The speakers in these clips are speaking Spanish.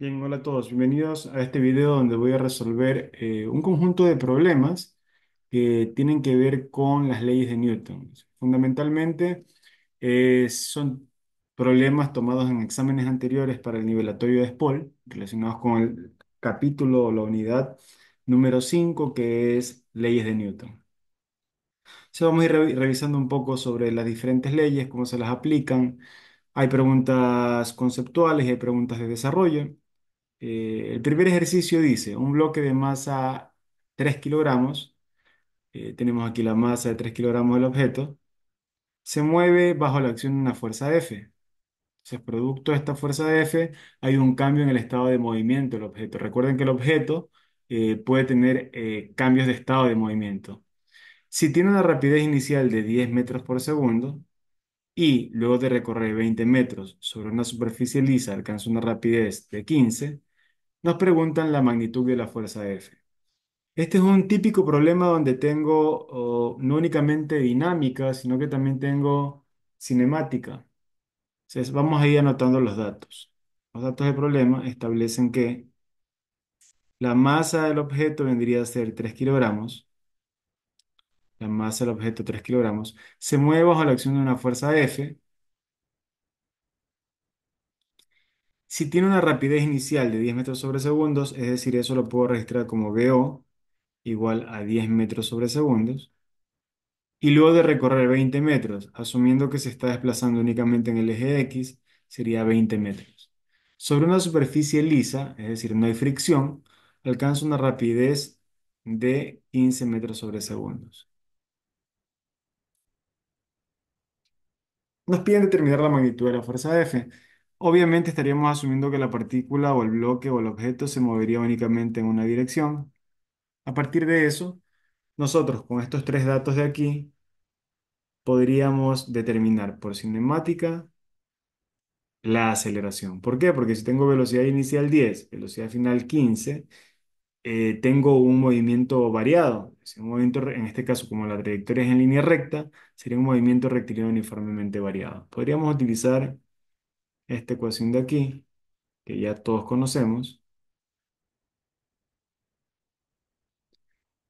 Bien, hola a todos, bienvenidos a este video donde voy a resolver eh, un conjunto de problemas que tienen que ver con las leyes de Newton. Fundamentalmente eh, son problemas tomados en exámenes anteriores para el nivelatorio de SPOL, relacionados con el capítulo o la unidad número 5 que es leyes de Newton. vamos a ir revisando un poco sobre las diferentes leyes, cómo se las aplican. Hay preguntas conceptuales y hay preguntas de desarrollo. Eh, el primer ejercicio dice, un bloque de masa 3 kilogramos, eh, tenemos aquí la masa de 3 kilogramos del objeto, se mueve bajo la acción de una fuerza F. Entonces, producto de esta fuerza F, hay un cambio en el estado de movimiento del objeto. Recuerden que el objeto eh, puede tener cambios de estado de movimiento. Si tiene una rapidez inicial de 10 metros por segundo, y luego de recorrer 20 metros sobre una superficie lisa alcanza una rapidez de 15, nos preguntan la magnitud de la fuerza F. Este es un típico problema donde tengo no únicamente dinámica, sino que también tengo cinemática. Entonces, vamos a ir anotando los datos. Los datos del problema establecen que la masa del objeto vendría a ser 3 kilogramos. La masa del objeto 3 kilogramos. Se mueve bajo la acción de una fuerza F, Si tiene una rapidez inicial de 10 metros sobre segundos, es decir, eso lo puedo registrar como VO igual a 10 metros sobre segundos. Y luego de recorrer 20 metros, asumiendo que se está desplazando únicamente en el eje X, sería 20 metros. Sobre una superficie lisa, es decir, no hay fricción, alcanza una rapidez de 15 metros sobre segundos. Nos piden determinar la magnitud de la fuerza F. Obviamente estaríamos asumiendo que la partícula o el bloque o el objeto se movería únicamente en una dirección. A partir de eso, nosotros con estos tres datos de aquí podríamos determinar por cinemática la aceleración. ¿Por qué? Porque si tengo velocidad inicial 10, velocidad final 15, eh, tengo un movimiento variado. Un movimiento, en este caso, como la trayectoria es en línea recta, sería un movimiento rectilíneo uniformemente variado. Podríamos utilizar esta ecuación de aquí, que ya todos conocemos,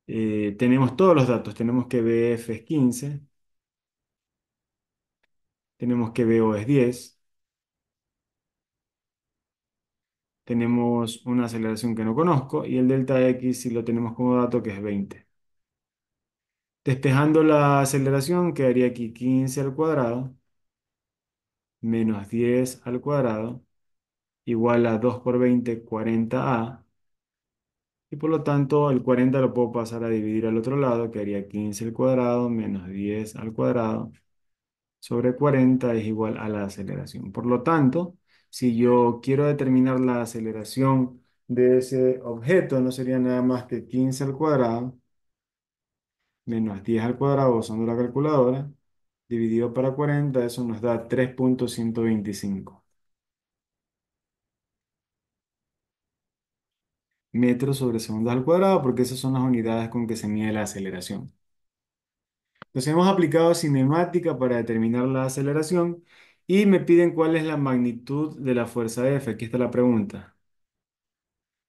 eh, tenemos todos los datos. Tenemos que BF es 15. Tenemos que BO es 10. Tenemos una aceleración que no conozco y el delta X si lo tenemos como dato que es 20. Despejando la aceleración quedaría aquí 15 al cuadrado menos 10 al cuadrado igual a 2 por 20, 40a. Y por lo tanto, el 40 lo puedo pasar a dividir al otro lado, que haría 15 al cuadrado menos 10 al cuadrado sobre 40 es igual a la aceleración. Por lo tanto, si yo quiero determinar la aceleración de ese objeto, no sería nada más que 15 al cuadrado menos 10 al cuadrado usando la calculadora dividido para 40, eso nos da 3.125 metros sobre segundos al cuadrado, porque esas son las unidades con que se mide la aceleración. Entonces hemos aplicado cinemática para determinar la aceleración y me piden cuál es la magnitud de la fuerza F. Aquí está la pregunta.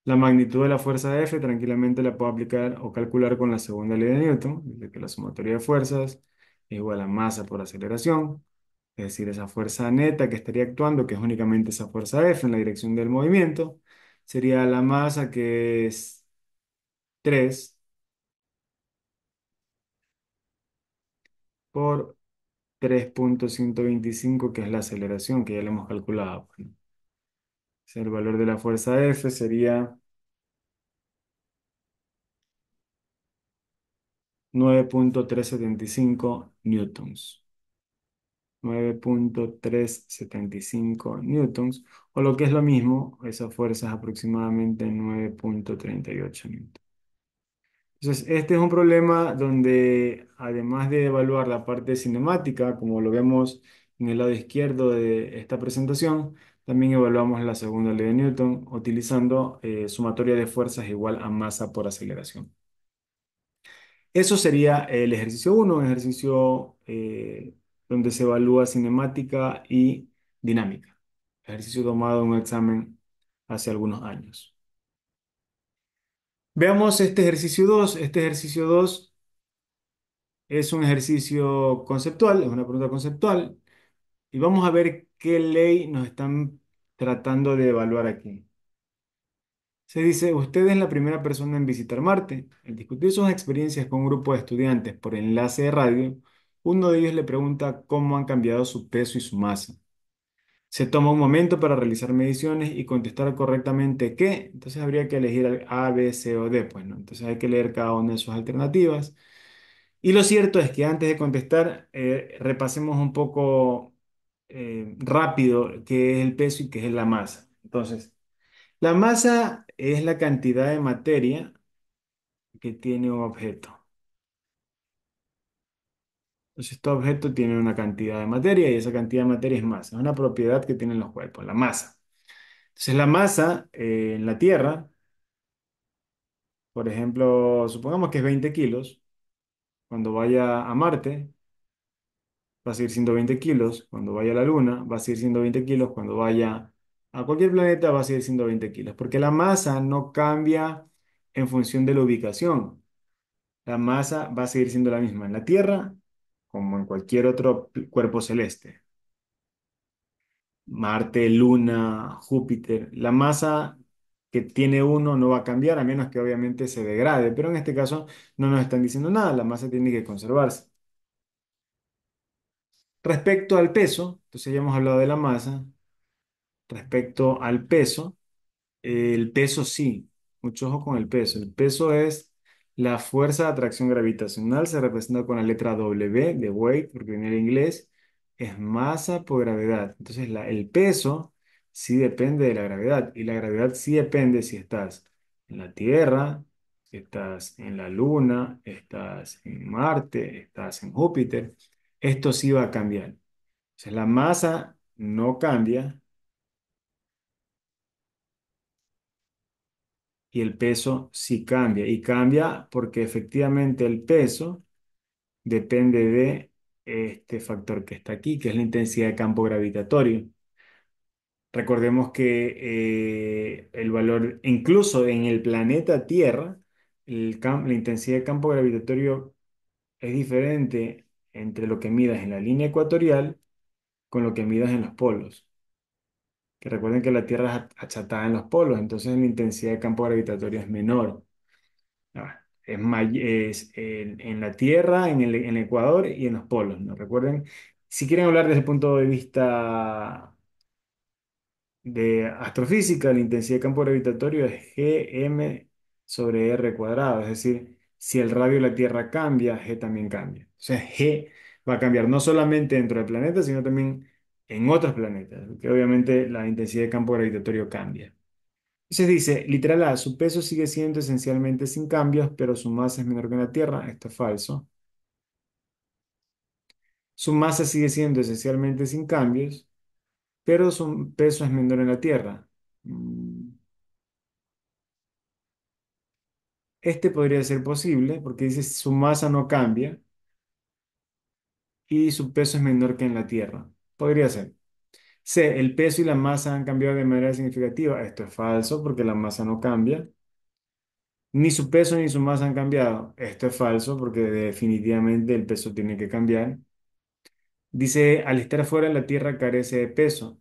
La magnitud de la fuerza F tranquilamente la puedo aplicar o calcular con la segunda ley de Newton, de que la sumatoria de fuerzas es igual a masa por aceleración, es decir, esa fuerza neta que estaría actuando, que es únicamente esa fuerza F en la dirección del movimiento, sería la masa que es 3 por 3.125, que es la aceleración que ya la hemos calculado. Pues, el valor de la fuerza F sería 9.375 newtons. 9.375 newtons, o lo que es lo mismo, esa fuerza es aproximadamente 9.38 newtons. Entonces, este es un problema donde, además de evaluar la parte cinemática, como lo vemos en el lado izquierdo de esta presentación, también evaluamos la segunda ley de Newton utilizando eh, sumatoria de fuerzas igual a masa por aceleración. Eso sería el ejercicio 1, ejercicio eh, donde se evalúa cinemática y dinámica. Ejercicio tomado en un examen hace algunos años. Veamos este ejercicio 2. Este ejercicio 2 es un ejercicio conceptual, es una pregunta conceptual. Y vamos a ver qué ley nos están tratando de evaluar aquí. Se dice, usted es la primera persona en visitar Marte. Al discutir sus experiencias con un grupo de estudiantes por enlace de radio, uno de ellos le pregunta cómo han cambiado su peso y su masa. Se toma un momento para realizar mediciones y contestar correctamente qué. Entonces habría que elegir A, B, C o D, pues, Entonces hay que leer cada una de sus alternativas. Y lo cierto es que antes de contestar, eh, repasemos un poco eh, rápido qué es el peso y qué es la masa. Entonces, la masa es la cantidad de materia que tiene un objeto. Entonces, este objeto tiene una cantidad de materia y esa cantidad de materia es masa. Es una propiedad que tienen los cuerpos, la masa. Entonces, la masa eh, en la Tierra, por ejemplo, supongamos que es 20 kilos. Cuando vaya a Marte, va a seguir siendo 20 kilos. Cuando vaya a la Luna, va a seguir siendo 20 kilos. Cuando vaya a a cualquier planeta va a seguir siendo 20 kilos, porque la masa no cambia en función de la ubicación. La masa va a seguir siendo la misma en la Tierra como en cualquier otro cuerpo celeste. Marte, Luna, Júpiter, la masa que tiene uno no va a cambiar a menos que obviamente se degrade, pero en este caso no nos están diciendo nada, la masa tiene que conservarse. Respecto al peso, entonces ya hemos hablado de la masa, Respecto al peso, el peso sí, mucho ojo con el peso. El peso es la fuerza de atracción gravitacional, se representa con la letra W de weight, porque en el inglés, es masa por gravedad. Entonces el peso sí depende de la gravedad y la gravedad sí depende si estás en la Tierra, si estás en la Luna, estás en Marte, estás en Júpiter. Esto sí va a cambiar. O sea, la masa no cambia, y el peso sí cambia. Y cambia porque efectivamente el peso depende de este factor que está aquí, que es la intensidad de campo gravitatorio. Recordemos que eh, el valor, incluso en el planeta Tierra, el la intensidad de campo gravitatorio es diferente entre lo que midas en la línea ecuatorial con lo que midas en los polos que recuerden que la Tierra es achatada en los polos, entonces la intensidad de campo gravitatorio es menor. Ah, es, es en, la Tierra, en el, Ecuador y en los polos, ¿no? Recuerden, si quieren hablar desde el punto de vista de astrofísica, la intensidad de campo gravitatorio es Gm sobre R cuadrado, es decir, si el radio de la Tierra cambia, G también cambia. O sea, G va a cambiar no solamente dentro del planeta, sino también en otros planetas, que obviamente la intensidad de campo gravitatorio cambia. Entonces dice, literal A, su peso sigue siendo esencialmente sin cambios, pero su masa es menor que en la Tierra. Esto es falso. Su masa sigue siendo esencialmente sin cambios, pero su peso es menor en la Tierra. Mm. Este podría ser posible porque dice su masa no cambia y su peso es menor que en la Tierra. Podría ser. C. El peso y la masa han cambiado de manera significativa. Esto es falso porque la masa no cambia. Ni su peso ni su masa han cambiado. Esto es falso porque definitivamente el peso tiene que cambiar. Dice, al estar fuera de la Tierra carece de peso.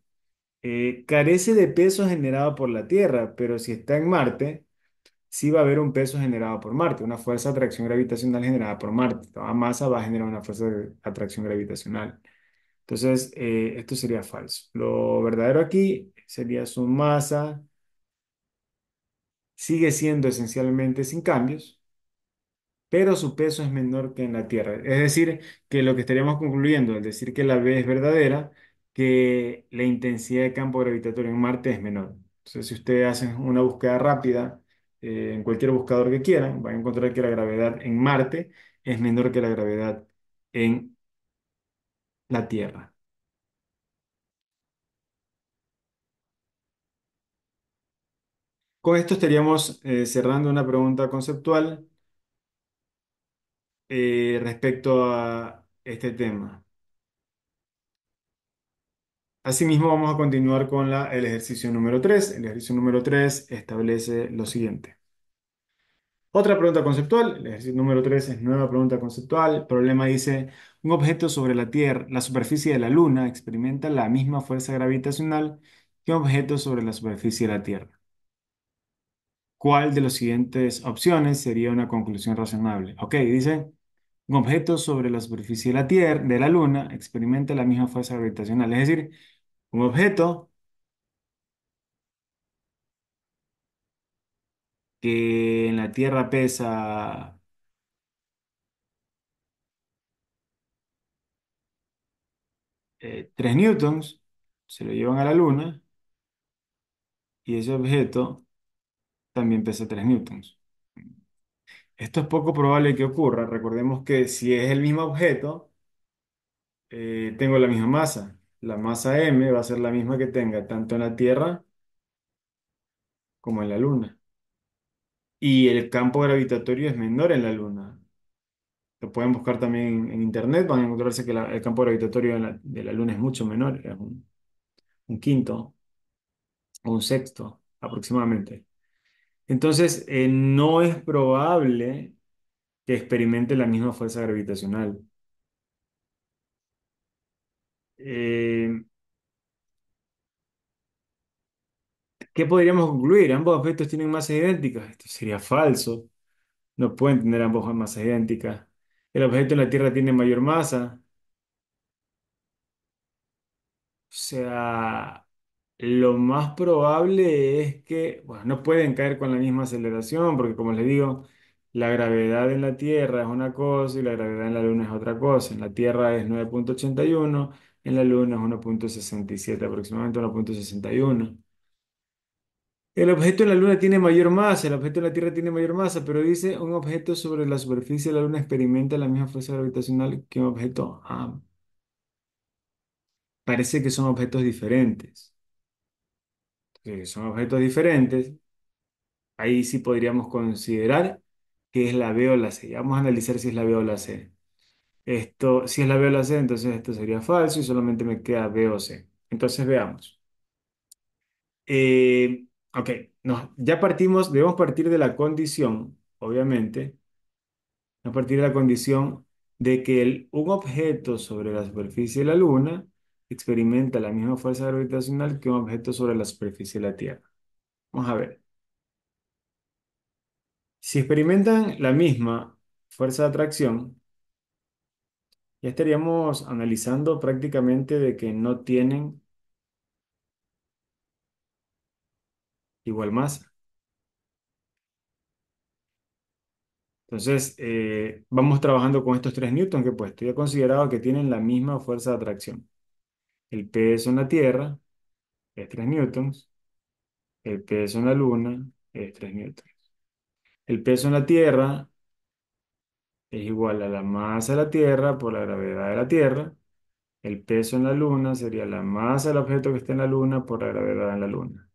Eh, carece de peso generado por la Tierra, pero si está en Marte, sí va a haber un peso generado por Marte, una fuerza de atracción gravitacional generada por Marte. Toda masa va a generar una fuerza de atracción gravitacional. Entonces, eh, esto sería falso. Lo verdadero aquí sería su masa sigue siendo esencialmente sin cambios, pero su peso es menor que en la Tierra. Es decir, que lo que estaríamos concluyendo es decir que la B es verdadera, que la intensidad de campo gravitatorio en Marte es menor. Entonces, si ustedes hacen una búsqueda rápida eh, en cualquier buscador que quieran, van a encontrar que la gravedad en Marte es menor que la gravedad en la Tierra. Con esto estaríamos eh, cerrando una pregunta conceptual eh, respecto a este tema. Asimismo, vamos a continuar con la, el ejercicio número 3. El ejercicio número 3 establece lo siguiente. Otra pregunta conceptual, el ejercicio número 3 es nueva pregunta conceptual. El problema dice, un objeto sobre la Tierra, la superficie de la Luna experimenta la misma fuerza gravitacional que un objeto sobre la superficie de la Tierra. ¿Cuál de las siguientes opciones sería una conclusión razonable? Ok, dice, un objeto sobre la superficie de la Tierra, de la Luna, experimenta la misma fuerza gravitacional. Es decir, un objeto que en la Tierra pesa 3 eh, newtons, se lo llevan a la Luna y ese objeto también pesa 3 newtons. Esto es poco probable que ocurra. Recordemos que si es el mismo objeto, eh, tengo la misma masa. La masa m va a ser la misma que tenga tanto en la Tierra como en la Luna y el campo gravitatorio es menor en la Luna. Lo pueden buscar también en internet, van a encontrarse que el campo gravitatorio de la, Luna es mucho menor, es un, quinto o un sexto aproximadamente. Entonces, eh, no es probable que experimente la misma fuerza gravitacional. Eh, ¿Qué podríamos concluir? Ambos objetos tienen masas idénticas. Esto sería falso. No pueden tener ambos masas idénticas. El objeto en la Tierra tiene mayor masa. O sea, lo más probable es que, bueno, no pueden caer con la misma aceleración, porque como les digo, la gravedad en la Tierra es una cosa y la gravedad en la Luna es otra cosa. En la Tierra es 9.81, en la Luna es 1.67, aproximadamente 1.61. El objeto en la Luna tiene mayor masa, el objeto en la Tierra tiene mayor masa, pero dice un objeto sobre la superficie de la Luna experimenta la misma fuerza gravitacional que un objeto. A. parece que son objetos diferentes. son objetos diferentes. Ahí sí podríamos considerar que es la B o la C. Vamos a analizar si es la B o la C. Esto, si es la B o la C, entonces esto sería falso y solamente me queda B o C. Entonces veamos. Eh, Ok, no, ya partimos, debemos partir de la condición, obviamente, a partir de la condición de que un objeto sobre la superficie de la Luna experimenta la misma fuerza gravitacional que un objeto sobre la superficie de la Tierra. Vamos a ver. Si experimentan la misma fuerza de atracción, ya estaríamos analizando prácticamente de que no tienen igual masa. Entonces, eh, vamos trabajando con estos tres newtons que he puesto. Y he considerado que tienen la misma fuerza de atracción. El peso en la Tierra es 3 newtons. El peso en la Luna es 3 newtons. El peso en la Tierra es igual a la masa de la Tierra por la gravedad de la Tierra. El peso en la Luna sería la masa del objeto que está en la Luna por la gravedad en la Luna.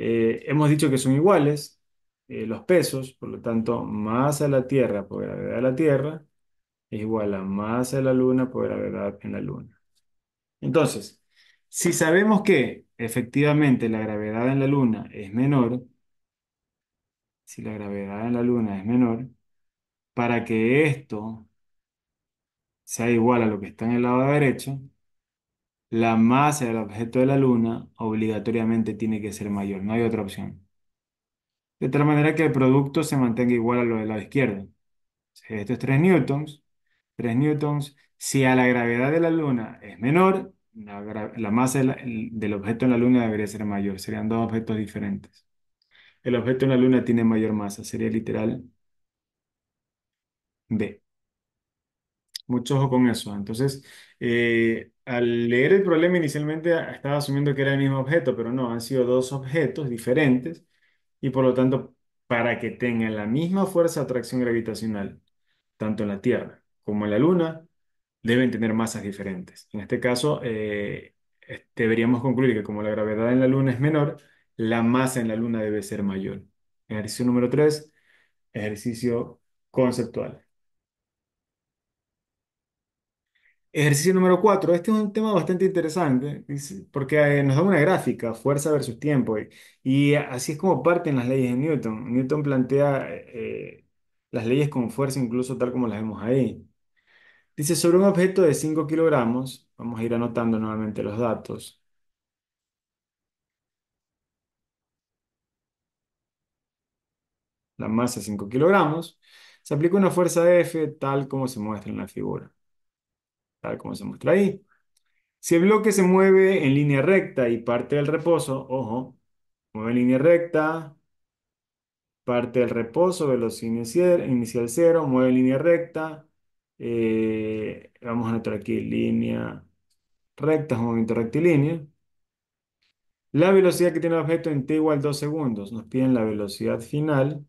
Eh, hemos dicho que son iguales eh, los pesos, por lo tanto, masa de la Tierra por gravedad de la Tierra es igual a masa de la Luna por gravedad en la Luna. Entonces, si sabemos que efectivamente la gravedad en la Luna es menor, si la gravedad en la Luna es menor, para que esto sea igual a lo que está en el lado derecho, la masa del objeto de la luna obligatoriamente tiene que ser mayor, no hay otra opción. De tal manera que el producto se mantenga igual a lo del lado izquierdo. esto es 3 newtons, 3 newtons, si a la gravedad de la luna es menor, la, masa del objeto en la luna debería ser mayor, serían dos objetos diferentes. El objeto en la luna tiene mayor masa, sería literal B. Mucho ojo con eso. Entonces, eh, al leer el problema inicialmente estaba asumiendo que era el mismo objeto, pero no, han sido dos objetos diferentes y por lo tanto, para que tengan la misma fuerza de atracción gravitacional, tanto en la Tierra como en la Luna, deben tener masas diferentes. En este caso, eh, deberíamos concluir que como la gravedad en la Luna es menor, la masa en la Luna debe ser mayor. Ejercicio número 3, ejercicio conceptual. Ejercicio número 4. Este es un tema bastante interesante porque eh, nos da una gráfica, fuerza versus tiempo. Y, así es como parten las leyes de Newton. Newton plantea eh, eh, las leyes con fuerza incluso tal como las vemos ahí. Dice, sobre un objeto de 5 kilogramos, vamos a ir anotando nuevamente los datos. La masa 5 kilogramos. Se aplica una fuerza F tal como se muestra en la figura tal como se muestra ahí. Si el bloque se mueve en línea recta y parte del reposo, ojo, mueve en línea recta, parte del reposo, velocidad inicial, cero, mueve en línea recta, eh, vamos a anotar aquí línea recta, es un movimiento rectilíneo. La velocidad que tiene el objeto en t igual 2 segundos. Nos piden la velocidad final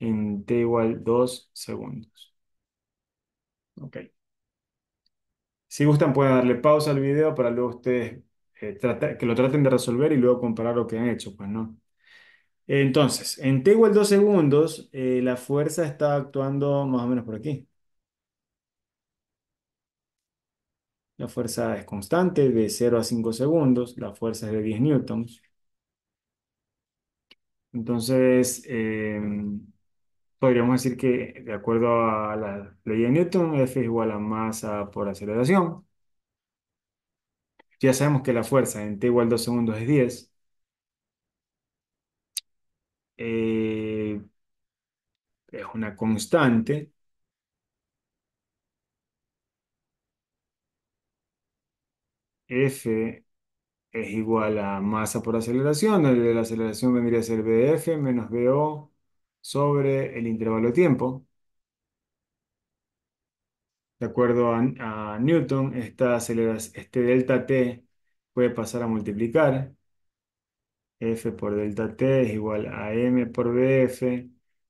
en t igual 2 segundos. Ok. Si gustan, pueden darle pausa al video para luego ustedes eh, que lo traten de resolver y luego comparar lo que han hecho, pues, ¿no? Entonces, en T igual 2 segundos, eh, la fuerza está actuando más o menos por aquí. La fuerza es constante de 0 a 5 segundos, la fuerza es de 10 newtons. Entonces, em, podríamos decir que, de acuerdo a la ley de Newton, F es igual a masa por aceleración. Ya sabemos que la fuerza en T igual 2 segundos es 10. Eh, es una constante. F es igual a masa por aceleración. La aceleración vendría a ser BF menos BO sobre el intervalo de tiempo. De acuerdo a, Newton, esta este delta t puede pasar a multiplicar. F por delta t es igual a m por bf.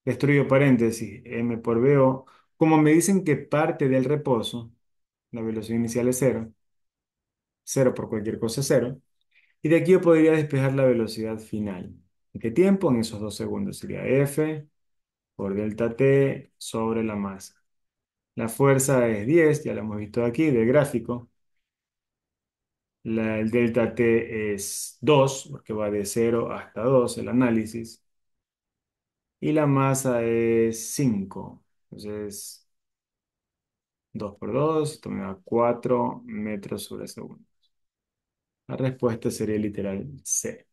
Destruyo paréntesis, m por bo. Como me dicen que parte del reposo, la velocidad inicial es cero. Cero por cualquier cosa es cero. Y de aquí yo podría despejar la velocidad final qué este tiempo en esos dos segundos. Sería F por delta T sobre la masa. La fuerza es 10, ya la hemos visto aquí del gráfico. el delta T es 2, porque va de 0 hasta 2 el análisis. Y la masa es 5. Entonces, 2 por 2, esto me da 4 metros sobre segundos. La respuesta sería literal C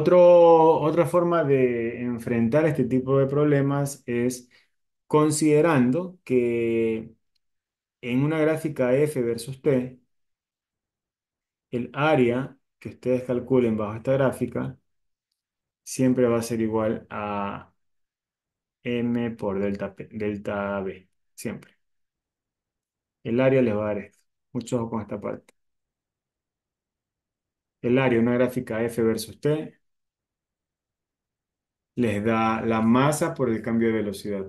otra forma de enfrentar este tipo de problemas es considerando que en una gráfica F versus T, el área que ustedes calculen bajo esta gráfica siempre va a ser igual a M por delta, B, siempre. El área les va a dar esto. Mucho ojo con esta parte. El área, una gráfica F versus T, les da la masa por el cambio de velocidad.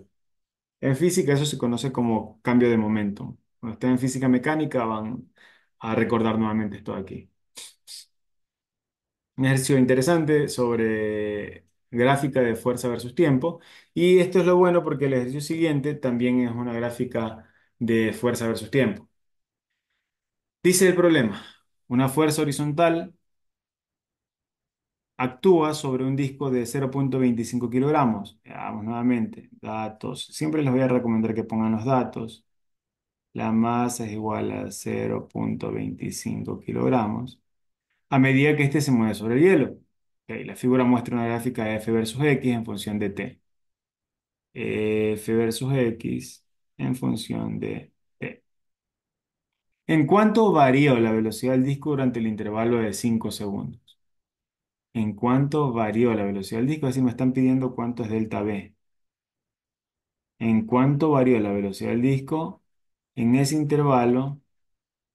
En física eso se conoce como cambio de momento. Cuando estén en física mecánica van a recordar nuevamente esto de aquí. Un ejercicio interesante sobre gráfica de fuerza versus tiempo. Y esto es lo bueno porque el ejercicio siguiente también es una gráfica de fuerza versus tiempo. Dice el problema, una fuerza horizontal actúa sobre un disco de 0.25 kilogramos. Veamos nuevamente, datos. Siempre les voy a recomendar que pongan los datos. La masa es igual a 0.25 kilogramos. A medida que este se mueve sobre el hielo. la figura muestra una gráfica de F versus X en función de T. F versus X en función de T. ¿En cuánto varía la velocidad del disco durante el intervalo de 5 segundos? en cuánto varió la velocidad del disco, así me están pidiendo cuánto es delta B. En cuánto varió la velocidad del disco en ese intervalo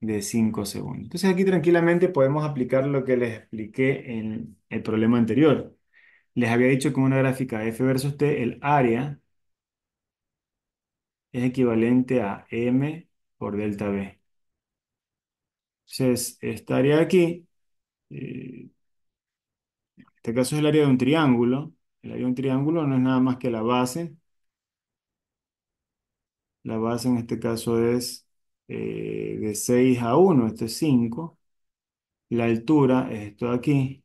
de 5 segundos. Entonces aquí tranquilamente podemos aplicar lo que les expliqué en el problema anterior. Les había dicho que una gráfica F versus T, el área es equivalente a M por delta B. Entonces, esta área de aquí eh, este caso es el área de un triángulo. El área de un triángulo no es nada más que la base. La base en este caso es eh, de 6 a 1, esto es 5. La altura es esto de aquí.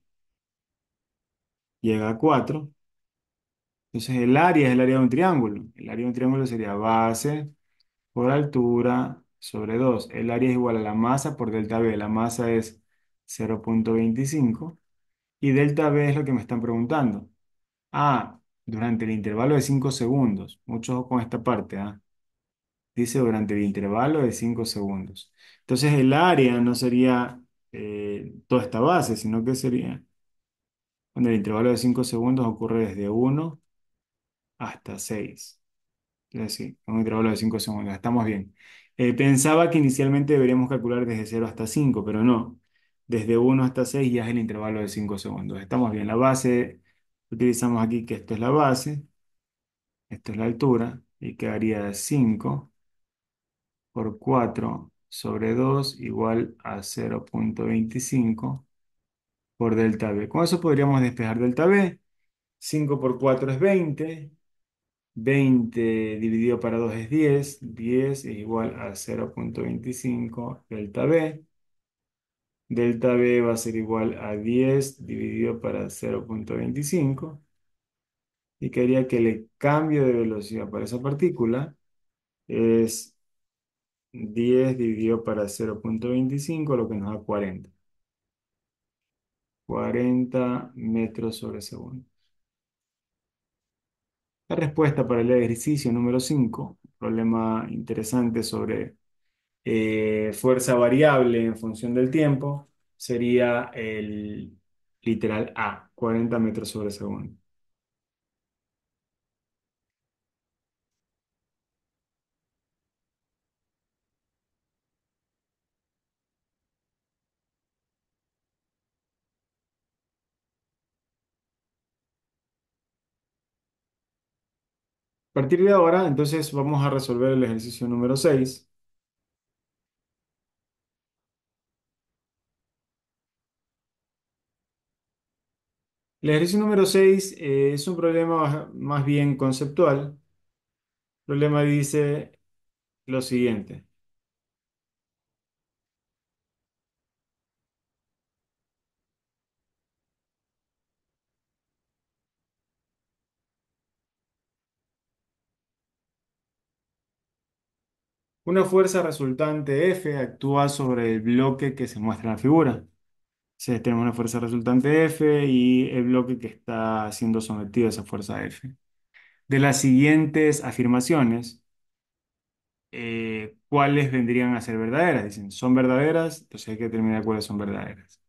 Llega a 4. Entonces el área es el área de un triángulo. El área de un triángulo sería base por altura sobre 2. El área es igual a la masa por delta B. La masa es 0.25 y delta B es lo que me están preguntando. Ah, durante el intervalo de 5 segundos. Muchos con esta parte, ¿ah? Dice durante el intervalo de 5 segundos. Entonces el área no sería eh, toda esta base, sino que sería cuando el intervalo de 5 segundos ocurre desde 1 hasta 6. Es decir, un intervalo de 5 segundos. Estamos bien. Eh, pensaba que inicialmente deberíamos calcular desde 0 hasta 5, pero no desde 1 hasta 6 y es el intervalo de 5 segundos. Estamos bien, la base, utilizamos aquí que esto es la base, esto es la altura, y quedaría 5 por 4 sobre 2 igual a 0.25 por delta B. Con eso podríamos despejar delta B. 5 por 4 es 20. 20 dividido para 2 es 10. 10 es igual a 0.25 delta B. Delta B va a ser igual a 10 dividido para 0.25. Y quería que el cambio de velocidad para esa partícula es 10 dividido para 0.25, lo que nos da 40. 40 metros sobre segundo. La respuesta para el ejercicio número 5, problema interesante sobre eh, fuerza variable en función del tiempo sería el literal A, 40 metros sobre segundo. A partir de ahora, entonces vamos a resolver el ejercicio número 6. El ejercicio número 6 eh, es un problema más bien conceptual. El problema dice lo siguiente. Una fuerza resultante F actúa sobre el bloque que se muestra en la figura tenemos una fuerza resultante F y el bloque que está siendo sometido a esa fuerza F. De las siguientes afirmaciones, eh, ¿cuáles vendrían a ser verdaderas? Dicen, son verdaderas, entonces hay que determinar cuáles son verdaderas.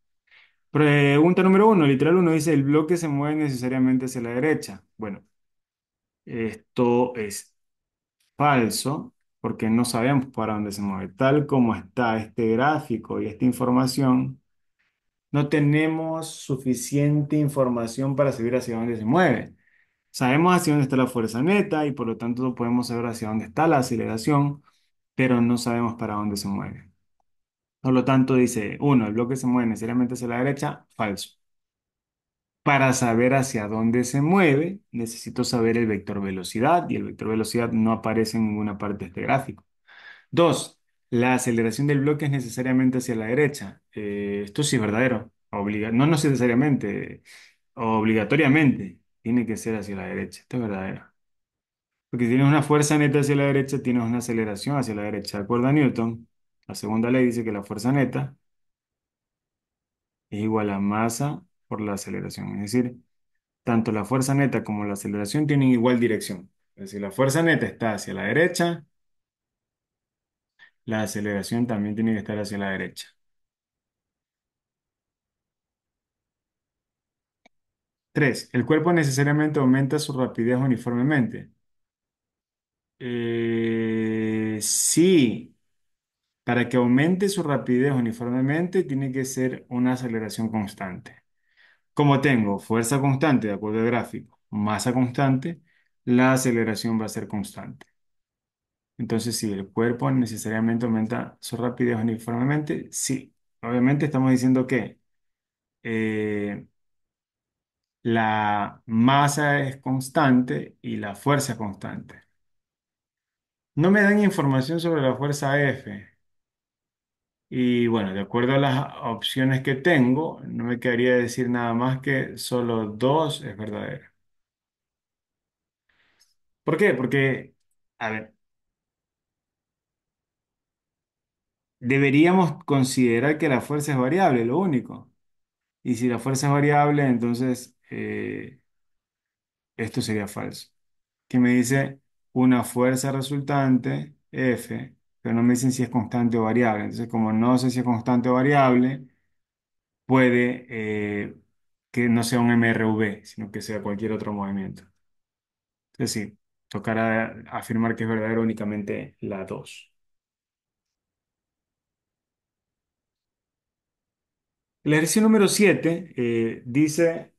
Pregunta número uno, literal uno dice, el bloque se mueve necesariamente hacia la derecha. Bueno, esto es falso porque no sabemos para dónde se mueve. Tal como está este gráfico y esta información, no tenemos suficiente información para saber hacia dónde se mueve. Sabemos hacia dónde está la fuerza neta y por lo tanto podemos saber hacia dónde está la aceleración, pero no sabemos para dónde se mueve. Por lo tanto, dice, uno, el bloque se mueve necesariamente hacia la derecha, falso. Para saber hacia dónde se mueve, necesito saber el vector velocidad y el vector velocidad no aparece en ninguna parte de este gráfico. Dos, la aceleración del bloque es necesariamente hacia la derecha. Eh, esto sí es verdadero. Obliga- no necesariamente, obligatoriamente tiene que ser hacia la derecha. Esto es verdadero. Porque si tienes una fuerza neta hacia la derecha, tienes una aceleración hacia la derecha. De acuerdo a Newton, la segunda ley dice que la fuerza neta es igual a masa por la aceleración. Es decir, tanto la fuerza neta como la aceleración tienen igual dirección. Es decir, la fuerza neta está hacia la derecha la aceleración también tiene que estar hacia la derecha. Tres, el cuerpo necesariamente aumenta su rapidez uniformemente. Eh, sí, para que aumente su rapidez uniformemente tiene que ser una aceleración constante. Como tengo fuerza constante, de acuerdo al gráfico, masa constante, la aceleración va a ser constante. Entonces, si el cuerpo necesariamente aumenta su rapidez uniformemente, sí. Obviamente estamos diciendo que eh, la masa es constante y la fuerza es constante. No me dan información sobre la fuerza F. Y bueno, de acuerdo a las opciones que tengo, no me quedaría decir nada más que solo dos es verdadera. ¿Por qué? Porque, a ver, Deberíamos considerar que la fuerza es variable, lo único. Y si la fuerza es variable, entonces eh, esto sería falso. Que me dice una fuerza resultante, F, pero no me dicen si es constante o variable. Entonces, como no sé si es constante o variable, puede eh, que no sea un MRV, sino que sea cualquier otro movimiento. Entonces, sí, tocará afirmar que es verdadero únicamente la 2. El ejercicio número 7 eh, dice,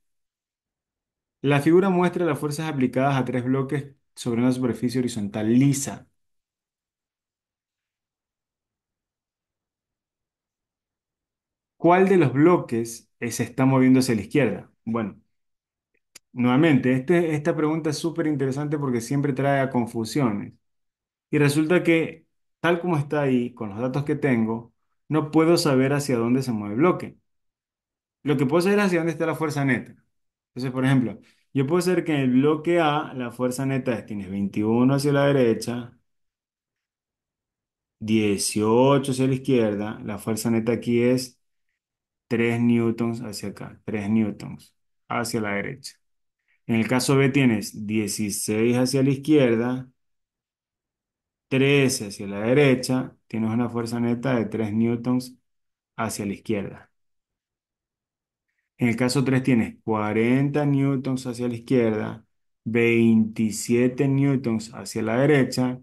la figura muestra las fuerzas aplicadas a tres bloques sobre una superficie horizontal lisa. ¿Cuál de los bloques se está moviendo hacia la izquierda? Bueno, nuevamente, este, esta pregunta es súper interesante porque siempre trae a confusiones. Y resulta que, tal como está ahí, con los datos que tengo, no puedo saber hacia dónde se mueve el bloque. Lo que puedo hacer es hacia dónde está la fuerza neta. Entonces, por ejemplo, yo puedo saber que en el bloque A la fuerza neta es, tienes 21 hacia la derecha, 18 hacia la izquierda, la fuerza neta aquí es 3 newtons hacia acá, 3 newtons hacia la derecha. En el caso B tienes 16 hacia la izquierda, 13 hacia la derecha, tienes una fuerza neta de 3 newtons hacia la izquierda. En el caso 3 tienes 40 newtons hacia la izquierda, 27 newtons hacia la derecha,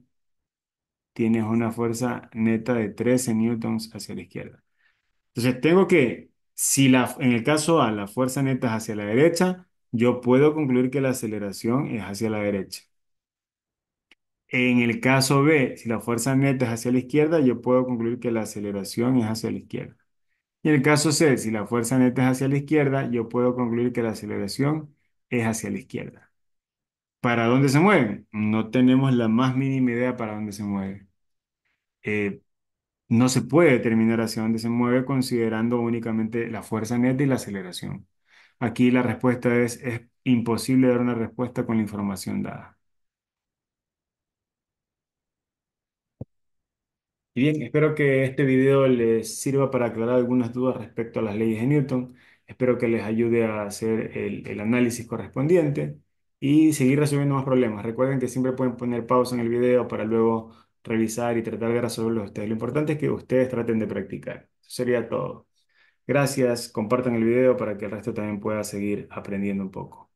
tienes una fuerza neta de 13 newtons hacia la izquierda. Entonces tengo que, si la, en el caso A la fuerza neta es hacia la derecha, yo puedo concluir que la aceleración es hacia la derecha. En el caso B, si la fuerza neta es hacia la izquierda, yo puedo concluir que la aceleración es hacia la izquierda. Y en el caso C, si la fuerza neta es hacia la izquierda, yo puedo concluir que la aceleración es hacia la izquierda. ¿Para dónde se mueve? No tenemos la más mínima idea para dónde se mueve. Eh, no se puede determinar hacia dónde se mueve considerando únicamente la fuerza neta y la aceleración. Aquí la respuesta es, es imposible dar una respuesta con la información dada. Y bien, espero que este video les sirva para aclarar algunas dudas respecto a las leyes de Newton. Espero que les ayude a hacer el, análisis correspondiente y seguir resolviendo más problemas. Recuerden que siempre pueden poner pausa en el video para luego revisar y tratar de resolverlo ustedes. Lo importante es que ustedes traten de practicar. Eso sería todo. Gracias, compartan el video para que el resto también pueda seguir aprendiendo un poco.